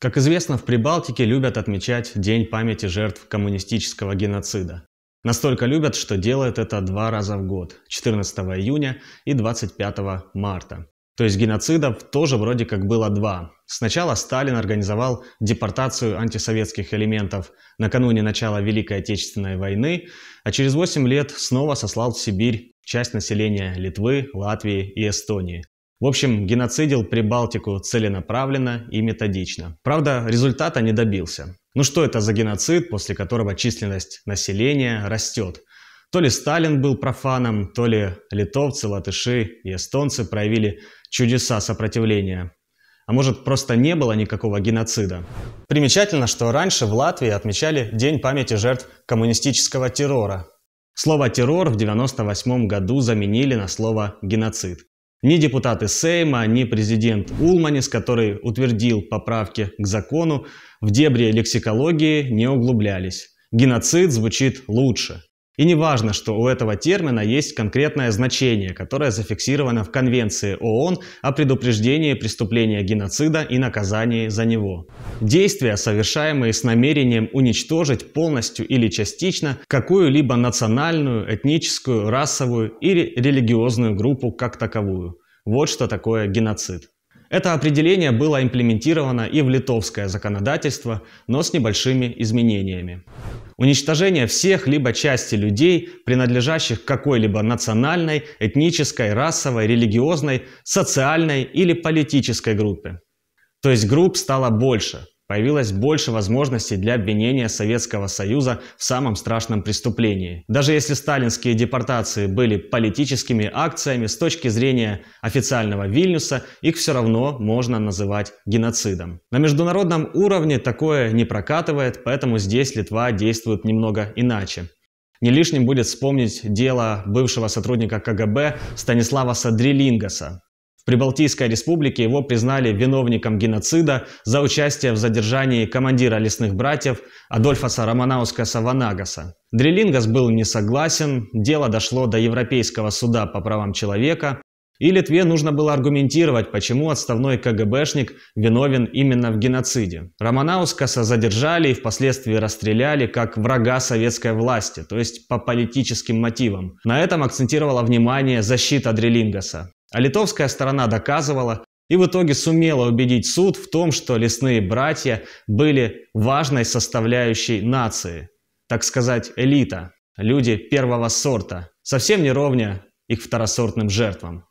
Как известно, в Прибалтике любят отмечать День памяти жертв коммунистического геноцида. Настолько любят, что делают это два раза в год, 14 июня и 25 марта. То есть геноцидов тоже вроде как было два. Сначала Сталин организовал депортацию антисоветских элементов накануне начала Великой Отечественной войны, а через 8 лет снова сослал в Сибирь часть населения Литвы, Латвии и Эстонии. В общем, геноцидил Прибалтику целенаправленно и методично. Правда, результата не добился. Ну что это за геноцид, после которого численность населения растет? То ли Сталин был профаном, то ли литовцы, латыши и эстонцы проявили чудеса сопротивления. А может, просто не было никакого геноцида? Примечательно, что раньше в Латвии отмечали День памяти жертв коммунистического террора. Слово «террор» в 1998 году заменили на слово «геноцид». Ни депутаты Сейма, ни президент Улманис, который утвердил поправки к закону, в дебри лексикологии не углублялись. Геноцид звучит лучше. И не важно, что у этого термина есть конкретное значение, которое зафиксировано в Конвенции ООН о предупреждении преступления геноцида и наказании за него. Действия, совершаемые с намерением уничтожить полностью или частично какую-либо национальную, этническую, расовую или религиозную группу как таковую. Вот что такое геноцид. Это определение было имплементировано и в литовское законодательство, но с небольшими изменениями. Уничтожение всех либо части людей, принадлежащих какой-либо национальной, этнической, расовой, религиозной, социальной или политической группе. То есть групп стало больше, появилось больше возможностей для обвинения Советского Союза в самом страшном преступлении. Даже если сталинские депортации были политическими акциями, с точки зрения официального Вильнюса их все равно можно называть геноцидом. На международном уровне такое не прокатывает, поэтому здесь Литва действует немного иначе. Не лишним будет вспомнить дело бывшего сотрудника КГБ Станислава Садрилингаса, Прибалтийской республике его признали виновником геноцида за участие в задержании командира лесных братьев Адольфаса Романаускаса Ванагаса. Дрелингас был не согласен, дело дошло до Европейского суда по правам человека, и Литве нужно было аргументировать, почему отставной КГБшник виновен именно в геноциде. Романаускаса задержали и впоследствии расстреляли как врага советской власти, то есть по политическим мотивам. На этом акцентировала внимание защита Дрелингаса. А литовская сторона доказывала и в итоге сумела убедить суд в том, что лесные братья были важной составляющей нации, так сказать, элита, люди первого сорта, совсем не ровня их второсортным жертвам.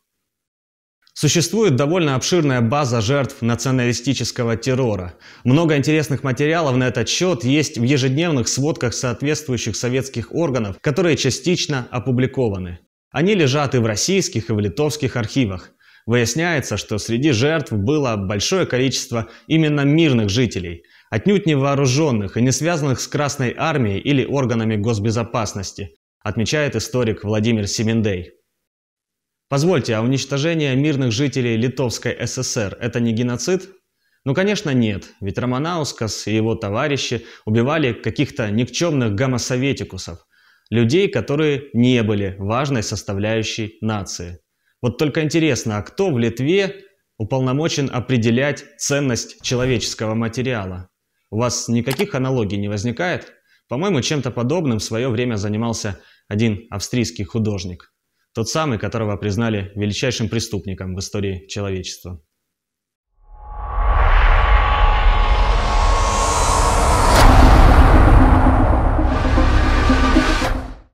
Существует довольно обширная база жертв националистического террора. Много интересных материалов на этот счет есть в ежедневных сводках соответствующих советских органов, которые частично опубликованы. Они лежат и в российских, и в литовских архивах. Выясняется, что среди жертв было большое количество именно мирных жителей, отнюдь не вооруженных и не связанных с Красной Армией или органами госбезопасности, отмечает историк Владимир Семендей. Позвольте, а уничтожение мирных жителей Литовской ССР – это не геноцид? Ну, конечно, нет, ведь Романаускас и его товарищи убивали каких-то никчемных гомосоветикусов – людей, которые не были важной составляющей нации. Вот только интересно, а кто в Литве уполномочен определять ценность человеческого материала? У вас никаких аналогий не возникает? По-моему, чем-то подобным в свое время занимался один австрийский художник. Тот самый, которого признали величайшим преступником в истории человечества.